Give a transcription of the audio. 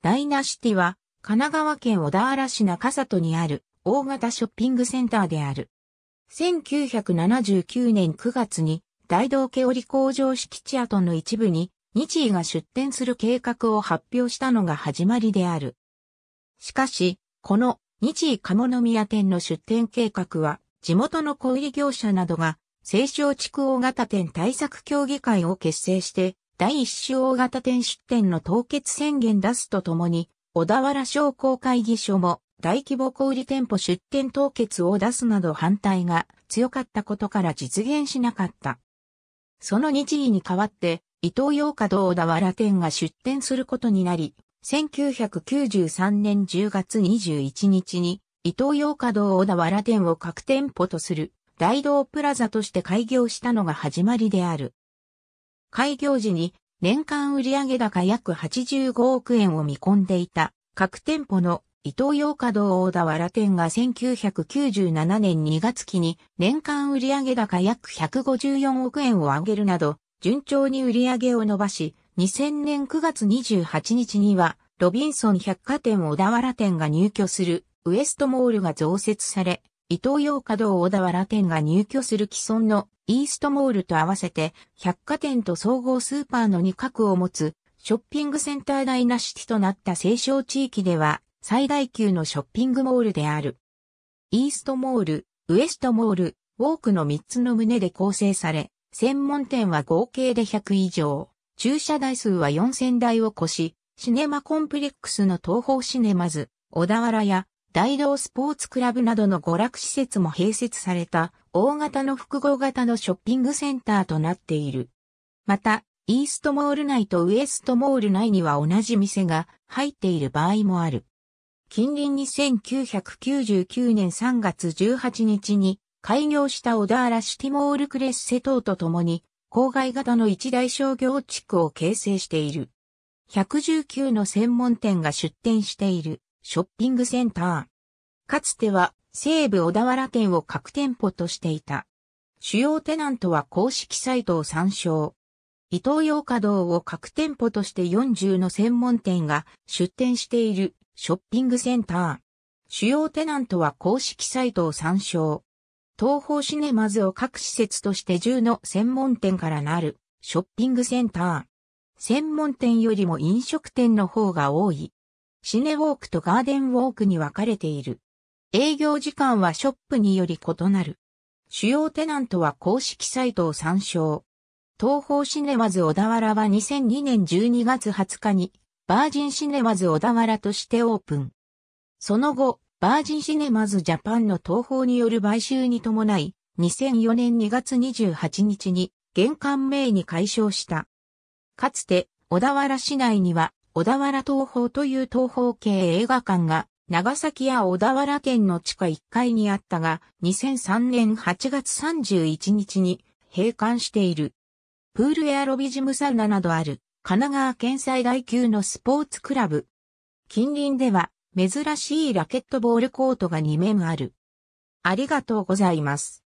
ダイナシティは、神奈川県小田原市中里にある大型ショッピングセンターである。1979年9月に大道家織工場敷地跡の一部に日医が出店する計画を発表したのが始まりである。しかし、この日医鴨宮店の出店計画は地元の小売業者などが青少地区大型店対策協議会を結成して第一種大型店出店の凍結宣言出すとともに、小田原商工会議所も大規模小売店舗出店凍結を出すなど反対が強かったことから実現しなかった。その日時に代わって、伊東洋華堂小田原店が出店することになり、1993年10月21日に、伊東洋華堂小田原店を各店舗とする、大道プラザとして開業したのが始まりである。開業時に年間売上高約85億円を見込んでいた各店舗の伊東洋華堂大田原店が1997年2月期に年間売上高約154億円を上げるなど順調に売上を伸ばし2000年9月28日にはロビンソン百貨店小田原店が入居するウエストモールが増設され伊東洋華堂小田原店が入居する既存のイーストモールと合わせて百貨店と総合スーパーの2角を持つショッピングセンターダイナシティとなった西少地域では最大級のショッピングモールである。イーストモール、ウエストモール、ウォークの3つの棟で構成され、専門店は合計で100以上、駐車台数は4000台を超し、シネマコンプレックスの東方シネマズ、小田原や大道スポーツクラブなどの娯楽施設も併設された大型の複合型のショッピングセンターとなっている。また、イーストモール内とウエストモール内には同じ店が入っている場合もある。近隣に1999年3月18日に開業した小田原シティモールクレッセ等と共に郊外型の一大商業地区を形成している。119の専門店が出店している。ショッピングセンター。かつては西武小田原店を各店舗としていた。主要テナントは公式サイトを参照。伊東洋華堂を各店舗として40の専門店が出店しているショッピングセンター。主要テナントは公式サイトを参照。東方シネマズを各施設として10の専門店からなるショッピングセンター。専門店よりも飲食店の方が多い。シネウォークとガーデンウォークに分かれている。営業時間はショップにより異なる。主要テナントは公式サイトを参照。東方シネマズ小田原は2002年12月20日にバージンシネマズ小田原としてオープン。その後、バージンシネマズジャパンの東方による買収に伴い、2004年2月28日に玄関名に解消した。かつて小田原市内には小田原東宝という東宝系映画館が長崎や小田原県の地下1階にあったが、2003年8月31日に閉館している。プールエアロビジムサウナなどある、神奈川県最大級のスポーツクラブ。近隣では、珍しいラケットボールコートが2面ある。ありがとうございます。